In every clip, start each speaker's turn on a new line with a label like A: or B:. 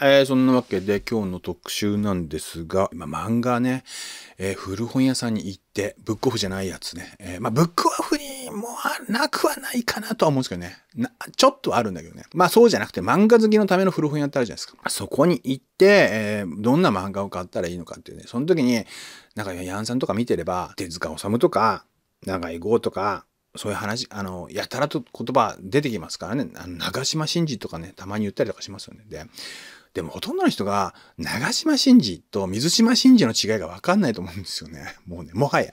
A: えー、そんなわけで今日の特集なんですが、今漫画ね、えー、古本屋さんに行って、ブックオフじゃないやつね。えー、まあ、ブックオフにもなくはないかなとは思うんですけどね。な、ちょっとあるんだけどね。まあ、そうじゃなくて漫画好きのための古本屋ってあるじゃないですか。そこに行って、えどんな漫画を買ったらいいのかっていうね。その時に、なんか、ヤンさんとか見てれば、手塚治虫とか、長井剛とか、そういう話、あの、やたらと言葉出てきますからね。あの長島真治とかね、たまに言ったりとかしますよね。で、でもほとんどの人が長島真治と水島真治の違いがわかんないと思うんですよね。もうね、もはや、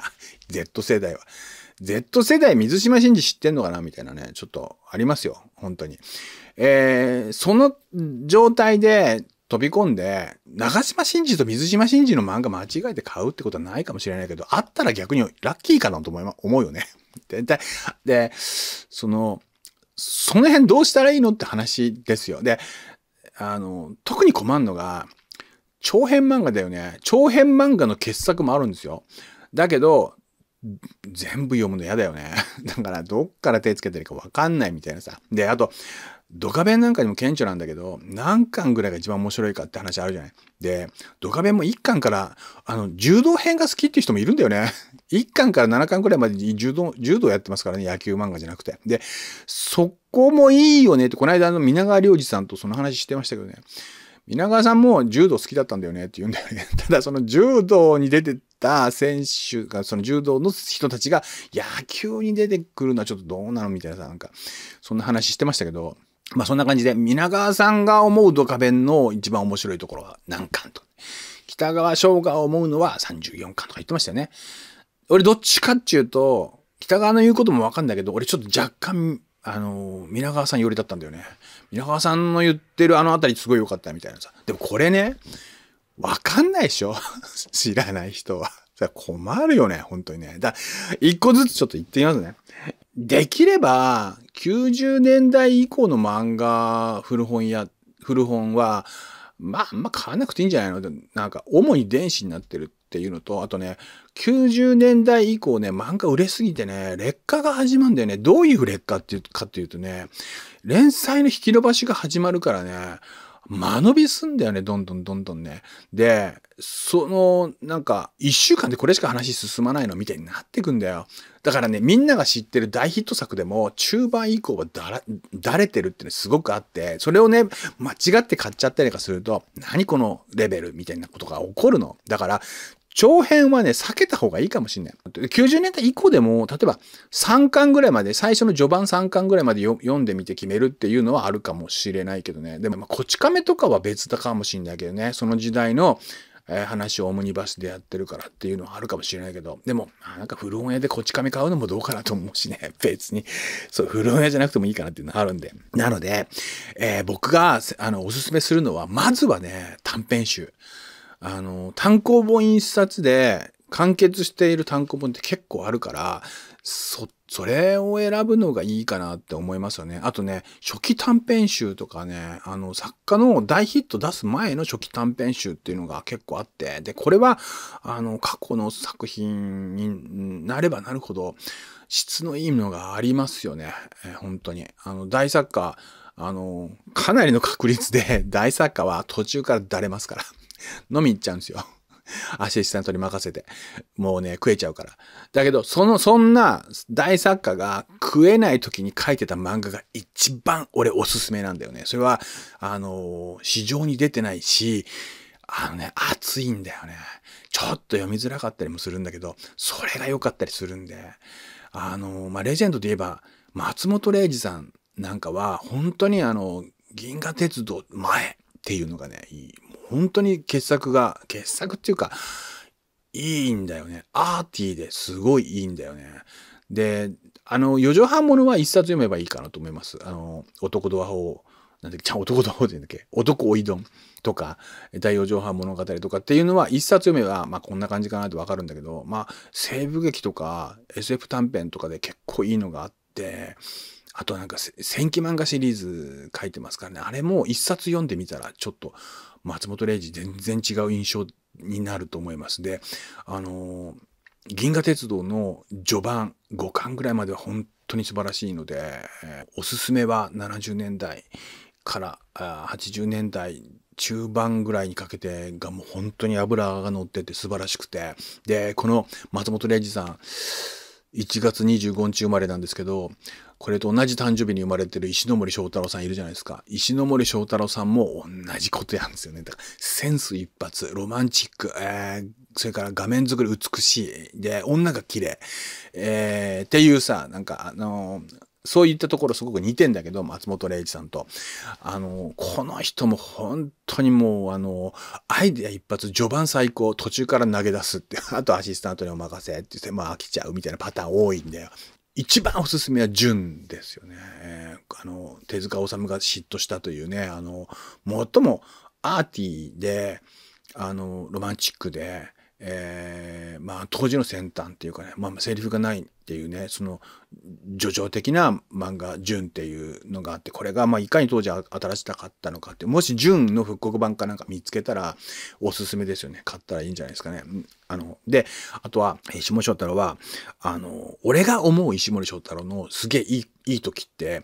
A: Z 世代は。Z 世代水島真治知ってんのかなみたいなね、ちょっとありますよ。本当に。えー、その状態で飛び込んで、長島真治と水島真治の漫画間違えて買うってことはないかもしれないけど、あったら逆にラッキーかなと思い、思うよね。で、対。でその、その辺どうしたらいいのって話ですよ。で、あの、特に困るのが、長編漫画だよね。長編漫画の傑作もあるんですよ。だけど、全部読むの嫌だよね。だから、どっから手つけてるかわかんないみたいなさ。で、あと、ドカベンなんかにも顕著なんだけど、何巻ぐらいが一番面白いかって話あるじゃない。で、ドカベンも1巻から、あの、柔道編が好きっていう人もいるんだよね。1 巻から7巻ぐらいまで柔道、柔道やってますからね、野球漫画じゃなくて。で、そこもいいよねって、この間の皆川良二さんとその話してましたけどね。皆川さんも柔道好きだったんだよねって言うんだよね。ただその柔道に出てた選手が、その柔道の人たちが野球に出てくるのはちょっとどうなのみたいなさ、なんか、そんな話してましたけど、まあそんな感じで、皆川さんが思うドカベンの一番面白いところは何巻と。北川翔が思うのは34巻とか言ってましたよね。俺どっちかっていうと、北川の言うこともわかんだけど、俺ちょっと若干、あの、皆川さん寄りだったんだよね。皆川さんの言ってるあのあたりすごい良かったみたいなさ。でもこれね、わかんないでしょ 知らない人は。困るよね、本当にね。だ、一個ずつちょっと言ってみますね。できれば、90年代以降の漫画、古本や、古本は、まあ、あんま買わなくていいんじゃないのなんか、主に電子になってるっていうのと、あとね、90年代以降ね、漫画売れすぎてね、劣化が始まるんだよね。どういう劣化っていうかっていうとね、連載の引き延ばしが始まるからね、間延びすんだよね、どんどんどんどんね。で、その、なんか、一週間でこれしか話進まないのみたいになってくんだよ。だからね、みんなが知ってる大ヒット作でも、中盤以降はだら、だれてるってね、すごくあって、それをね、間違って買っちゃったりとかすると、何このレベルみたいなことが起こるの。だから、長編はね、避けた方がいいかもしれない。90年代以降でも、例えば3巻ぐらいまで、最初の序盤3巻ぐらいまで読んでみて決めるっていうのはあるかもしれないけどね。でも、まあ、こち亀とかは別だかもしれないけどね。その時代の、えー、話をオムニバスでやってるからっていうのはあるかもしれないけど、でも、なんか古本屋でこち亀買うのもどうかなと思うしね、別に。そう、古本屋じゃなくてもいいかなっていうのはあるんで。なので、えー、僕が、あの、おすすめするのは、まずはね、短編集。あの、単行本一冊で完結している単行本って結構あるから、そ、それを選ぶのがいいかなって思いますよね。あとね、初期短編集とかね、あの、作家の大ヒット出す前の初期短編集っていうのが結構あって、で、これは、あの、過去の作品になればなるほど、質のいいのがありますよね。えー、本当に。あの、大作家、あの、かなりの確率で 大作家は途中からだれますから。飲み行っちゃうんですよ。アシスタントに任せて。もうね、食えちゃうから。だけど、その、そんな大作家が食えない時に書いてた漫画が一番俺おすすめなんだよね。それは、あの、市場に出てないし、あのね、熱いんだよね。ちょっと読みづらかったりもするんだけど、それが良かったりするんで。あの、まあ、レジェンドで言えば、松本零士さんなんかは本当にあの銀河鉄道前っていうのがねいい本当に傑作が傑作っていうかいいんだよねアーティーですごいいいんだよねであの四畳半ものは一冊読めばいいかなと思いますあの男ドア法なんだっけ、ちゃ男どうって言うんだっけ、男おいどんとか、大四畳半物語とかっていうのは、一冊読めば、まあこんな感じかなってわかるんだけど、まあ西部劇とか SF 短編とかで結構いいのがあって、あとなんか戦記漫画シリーズ書いてますからね、あれも一冊読んでみたらちょっと松本零士全然違う印象になると思いますで、あのー、銀河鉄道の序盤5巻ぐらいまでは本当に素晴らしいので、えー、おすすめは70年代からあ80年代中盤ぐらいにかけてがもう本当に油が乗ってて素晴らしくてでこの松本零士さん1月25日生まれなんですけど、これと同じ誕生日に生まれてる石森章太郎さんいるじゃないですか。石森章太郎さんも同じことやんですよね。だからセンス一発、ロマンチック、えー、それから画面作り美しい、で、女が綺麗、えー、っていうさ、なんかあのーそういったところすごく似てんだけど、松本零士さんと。あの、この人も本当にもう、あの、アイデア一発、序盤最高、途中から投げ出すって、あとアシスタントにお任せって言って、まあ飽きちゃうみたいなパターン多いんだよ。一番おすすめは純ですよね。えー、あの、手塚治虫が嫉妬したというね、あの、最もアーティーで、あの、ロマンチックで、えー、まあ、当時の先端っていうかね、まあ、セリフがないっていうねその叙情的な漫画「純」っていうのがあってこれがまあいかに当時新しかったのかってもし「純」の復刻版かなんか見つけたらおすすめですよね買ったらいいんじゃないですかね。あのであとは石森章太郎はあの俺が思う石森翔太郎のすげえいいいい時って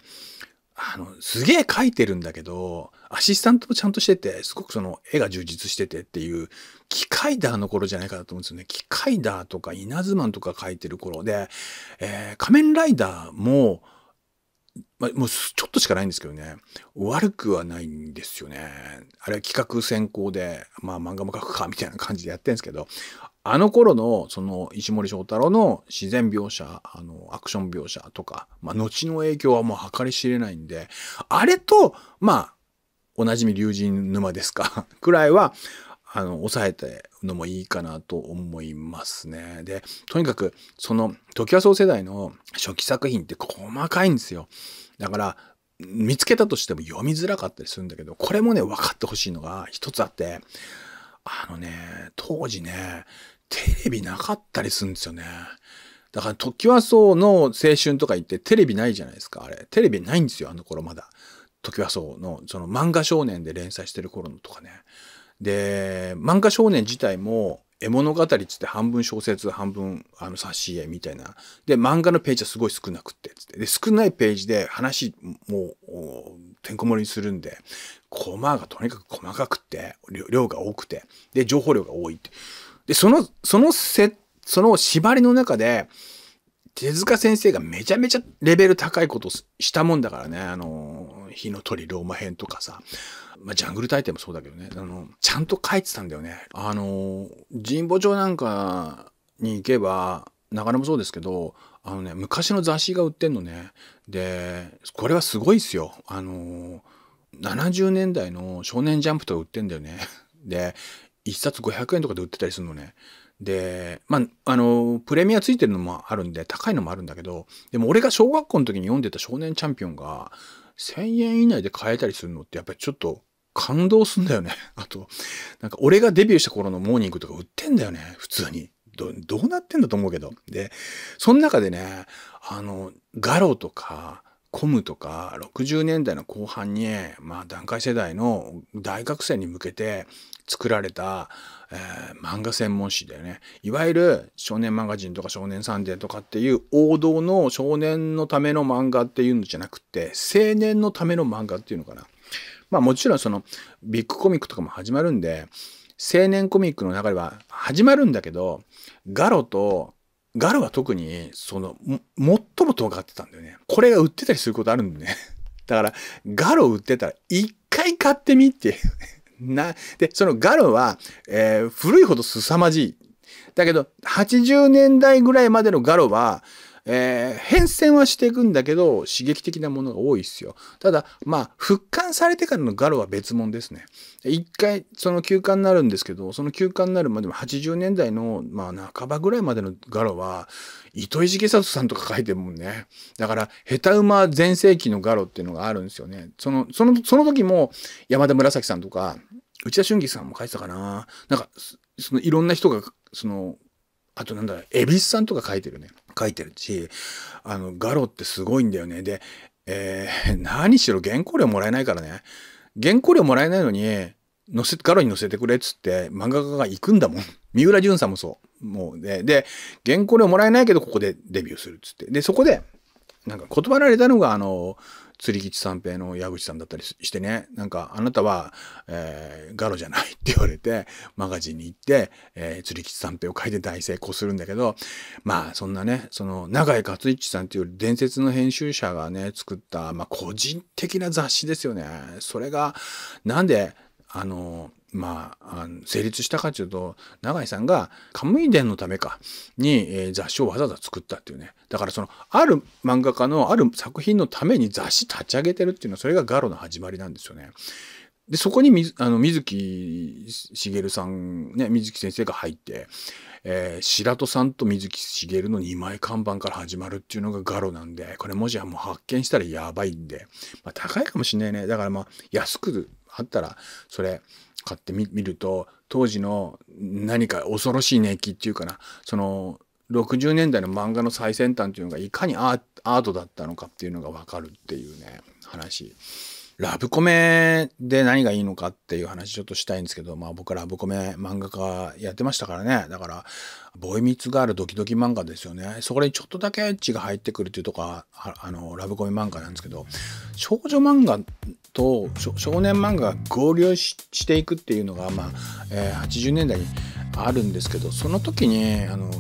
A: あの、すげえ描いてるんだけど、アシスタントもちゃんとしてて、すごくその絵が充実しててっていう、機械ダーの頃じゃないかなと思うんですよね。機械ダーとか稲妻とか描いてる頃で、えー、仮面ライダーも、まもうちょっとしかないんですけどね、悪くはないんですよね。あれは企画先行で、まあ漫画も描くかみたいな感じでやってるんですけど、あの頃のその石森章太郎の自然描写、あのアクション描写とか、まあ、後の影響はもう計り知れないんで、あれと、まあ、おなじみ竜神沼ですか くらいは、あの、抑えてのもいいかなと思いますね。で、とにかく、その、時はそう世代の初期作品って細かいんですよ。だから、見つけたとしても読みづらかったりするんだけど、これもね、分かってほしいのが一つあって、あのね、当時ね、テレビなかったりするんですよね。だから、トキワ荘の青春とか言ってテレビないじゃないですか、あれ。テレビないんですよ、あの頃まだ。トキワ荘の、その漫画少年で連載してる頃のとかね。で、漫画少年自体も、絵物語っつって半分小説、半分あの挿絵みたいな。で、漫画のページはすごい少なくってつって。で、少ないページで話もうてんこ盛りにするんで、コマがとにかく細かくって、量が多くて、で、情報量が多いって。で、その、そのせ、その縛りの中で、手塚先生がめちゃめちゃレベル高いことをしたもんだからね、あの、火の鳥ローマ編とかさ、まあ、ジャングル大帝もそうだけどね、あの、ちゃんと書いてたんだよね。あの、神保町なんかに行けば、長野もそうですけど、あのね、昔の雑誌が売ってんのね。で、これはすごいっすよ。あの、70年代の少年ジャンプとか売ってんだよね。で、1冊500円とかで売ってたりするのね。で、まあ、あの、プレミアついてるのもあるんで、高いのもあるんだけど、でも俺が小学校の時に読んでた少年チャンピオンが、1000円以内で買えたりするのってやっぱりちょっと感動すんだよね。あと、なんか俺がデビューした頃のモーニングとか売ってんだよね、普通に。ど、どうなってんだと思うけど。で、その中でね、あの、ガロとか、コムとか60年代の後半に、まあ、団塊世代の大学生に向けて作られた、えー、漫画専門誌だよね。いわゆる少年マガジンとか少年サンデーとかっていう王道の少年のための漫画っていうのじゃなくて、青年のための漫画っていうのかな。まあもちろんそのビッグコミックとかも始まるんで、青年コミックの中では始まるんだけど、ガロと、ガロは特にその、最も遠かってたんだよね。これが売ってたりすることあるんだよね。だから、ガロ売ってたら一回買ってみっていう。な、で、そのガロは、えー、古いほど凄まじい。だけど、80年代ぐらいまでのガロは、えー、変遷はしていくんだけど、刺激的なものが多いっすよ。ただ、まあ、復刊されてからのガロは別物ですね。一回、その休刊になるんですけど、その休刊になるまでも80年代の、まあ、半ばぐらいまでのガロは、糸井重里さんとか書いてるもんね。だから、ヘタ馬全盛期のガロっていうのがあるんですよね。その、その、その時も、山田紫さんとか、内田俊樹さんも書いてたかな。なんか、その、いろんな人が、その、あとなんだ、エビスさんとか書いてるね。書いてるし、あの、ガロってすごいんだよね。で、えー、何しろ原稿料もらえないからね。原稿料もらえないのに、載せ、ガロに載せてくれっつって漫画家が行くんだもん。三浦淳さんもそう。もうね、で、原稿料もらえないけど、ここでデビューするっつって。で、そこで、なんか断られたのが、あの、釣り吉三平の矢口さんだったりしてね、なんか、あなたは、えー、ガロじゃないって言われて、マガジンに行って、えー、釣り吉三平を書いて大成功するんだけど、まあ、そんなね、その、永井克一さんっていう伝説の編集者がね、作った、まあ、個人的な雑誌ですよね。それが、なんで、あの、まあ、成立したかというと、永井さんが、カムイ伝のためか、に、えー、雑誌をわざわざ作ったっていうね。だからその、ある漫画家のある作品のために雑誌立ち上げてるっていうのは、それがガロの始まりなんですよね。で、そこにみ、あの、水木しげるさん、ね、水木先生が入って、えー、白戸さんと水木しげるの2枚看板から始まるっていうのがガロなんで、これもしもう発見したらやばいんで、まあ、高いかもしんないね。だからまあ、安くあったら、それ、買ってみると当時の何か恐ろしい熱気っていうかなその60年代の漫画の最先端というのがいかにアートだったのかっていうのが分かるっていうね話。ラブコメで何がいいのかっていう話ちょっとしたいんですけど、まあ僕はラブコメ漫画家やってましたからね。だから、ボイミツガールドキドキ漫画ですよね。そこにちょっとだけ血が入ってくるっていうとこは、あの、ラブコメ漫画なんですけど、少女漫画と少年漫画が合流していくっていうのが、まあえー、80年代にあるんですけどその時にあの